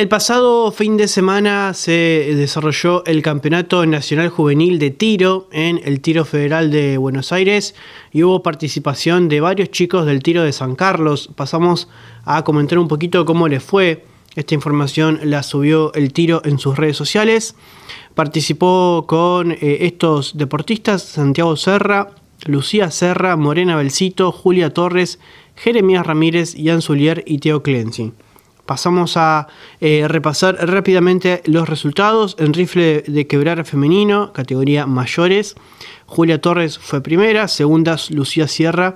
El pasado fin de semana se desarrolló el Campeonato Nacional Juvenil de Tiro en el Tiro Federal de Buenos Aires y hubo participación de varios chicos del Tiro de San Carlos. Pasamos a comentar un poquito cómo les fue. Esta información la subió el Tiro en sus redes sociales. Participó con eh, estos deportistas, Santiago Serra, Lucía Serra, Morena Belcito, Julia Torres, Jeremías Ramírez, Ian Zulier y Teo Clensing. Pasamos a eh, repasar rápidamente los resultados. En rifle de quebrar femenino, categoría mayores, Julia Torres fue primera, segunda Lucía Sierra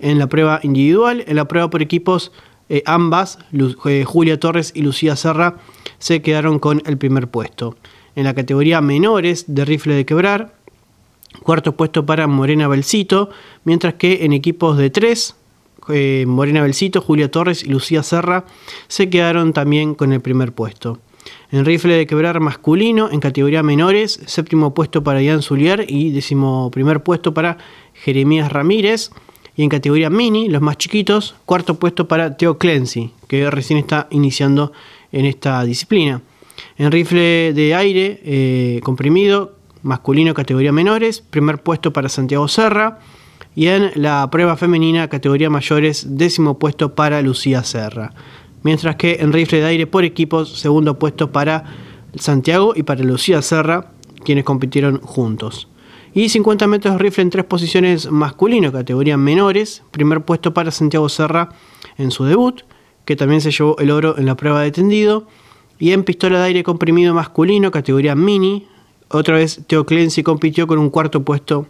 en la prueba individual, en la prueba por equipos eh, ambas, eh, Julia Torres y Lucía Sierra, se quedaron con el primer puesto. En la categoría menores de rifle de quebrar, cuarto puesto para Morena Belcito, mientras que en equipos de tres, eh, Morena Belcito, Julia Torres y Lucía Serra se quedaron también con el primer puesto. En rifle de quebrar masculino, en categoría menores, séptimo puesto para Ian Zulier y décimo primer puesto para Jeremías Ramírez. Y en categoría mini, los más chiquitos, cuarto puesto para Teo Clancy, que recién está iniciando en esta disciplina. En rifle de aire eh, comprimido, masculino, categoría menores, primer puesto para Santiago Serra y en la prueba femenina categoría mayores décimo puesto para Lucía Serra. Mientras que en rifle de aire por equipos segundo puesto para Santiago y para Lucía Serra, quienes compitieron juntos. Y 50 metros de rifle en tres posiciones masculino, categoría menores, primer puesto para Santiago Serra en su debut, que también se llevó el oro en la prueba de tendido. Y en pistola de aire comprimido masculino, categoría mini, otra vez Teo Clancy compitió con un cuarto puesto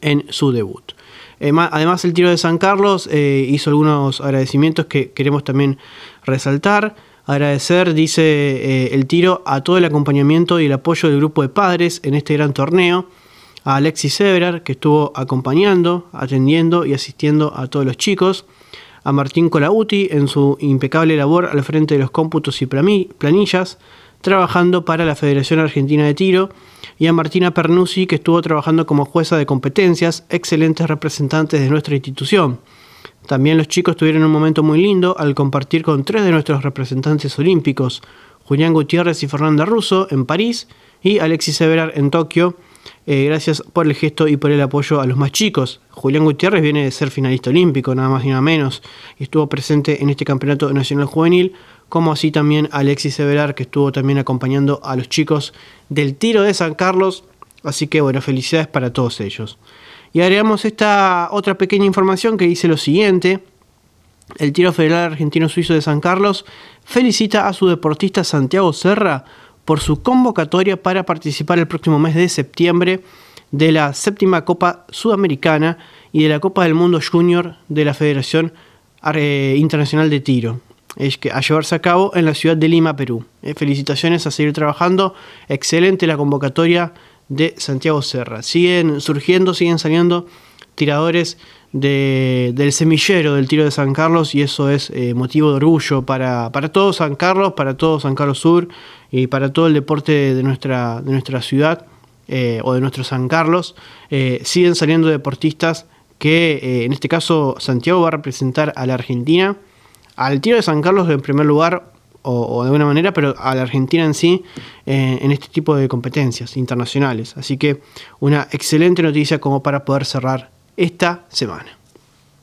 en su debut. Eh, además, el tiro de San Carlos eh, hizo algunos agradecimientos que queremos también resaltar. Agradecer, dice eh, el tiro, a todo el acompañamiento y el apoyo del grupo de padres en este gran torneo. A Alexis Severar que estuvo acompañando, atendiendo y asistiendo a todos los chicos. A Martín Colauti en su impecable labor al frente de los cómputos y planillas trabajando para la Federación Argentina de Tiro, y a Martina Pernuzzi, que estuvo trabajando como jueza de competencias, excelentes representantes de nuestra institución. También los chicos tuvieron un momento muy lindo al compartir con tres de nuestros representantes olímpicos, Julián Gutiérrez y Fernanda Russo, en París, y Alexis Everard en Tokio. Eh, gracias por el gesto y por el apoyo a los más chicos. Julián Gutiérrez viene de ser finalista olímpico, nada más ni nada menos, y estuvo presente en este Campeonato Nacional Juvenil, como así también Alexis Everard, que estuvo también acompañando a los chicos del tiro de San Carlos. Así que bueno, felicidades para todos ellos. Y agregamos esta otra pequeña información que dice lo siguiente. El tiro federal argentino-suizo de San Carlos felicita a su deportista Santiago Serra por su convocatoria para participar el próximo mes de septiembre de la séptima Copa Sudamericana y de la Copa del Mundo Junior de la Federación eh, Internacional de Tiro, a llevarse a cabo en la ciudad de Lima, Perú. Eh, felicitaciones a seguir trabajando, excelente la convocatoria de Santiago Serra. Siguen surgiendo, siguen saliendo tiradores del semillero del tiro de San Carlos y eso es eh, motivo de orgullo para, para todo San Carlos, para todo San Carlos Sur y para todo el deporte de nuestra, nuestra ciudad eh, o de nuestro San Carlos. Eh, siguen saliendo deportistas que en este caso Santiago va a representar a la Argentina, al tiro de San Carlos en primer lugar o, o de alguna manera, pero a la Argentina en sí en este tipo de competencias internacionales. Así que una excelente noticia como para poder cerrar esta semana.